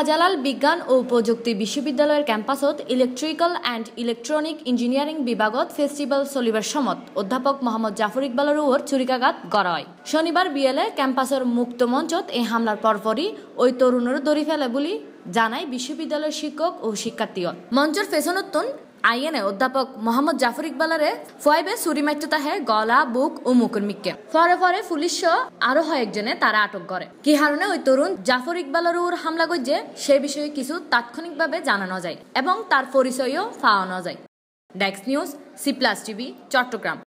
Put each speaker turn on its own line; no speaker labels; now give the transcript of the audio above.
শাহজালাল বিজ্ঞান ও প্রযুক্তি বিশ্ববিদ্যালয়ের ক্যাম্পাসত ইলেকট্রিক্যাল অ্যান্ড ইলেকট্রনিক ইঞ্জিনিয়ারিং বিভাগত ফেস্টিভ্যাল চলিবার সমত অধ্যাপক মোহাম্মদ জাফর ইকবালের ওর ছুরিকাঘাত গড়য় শনিবার বিয়েলে ক্যাম্পাসের মুক্ত মঞ্চত এই হামলার পরপরই ওই তরুণের দড়ি ফেলে বলি জানায় বিশ্ববিদ্যালয়ের শিক্ষক ও শিক্ষার্থীগণ মঞ্চের ফেসনোত্তন আইএনএ অধ্যাপক মোহাম্মদ জাফর ইকবালারে ফয়েবে সুরি মারতে তাহে গলা বুক ও মিককে ফরে ফরে পুলিশ আরো একজনে তারা আটক করে কি হারণে ওই তরুণ জাফর ইকবালার ওর হামলা গজ্জে সে বিষয়ে কিছু তাৎক্ষণিকভাবে জানানো যায় এবং তার পরিচয়ও পাওয়ানো যায় ডেক্স
news C plus TV Chittagong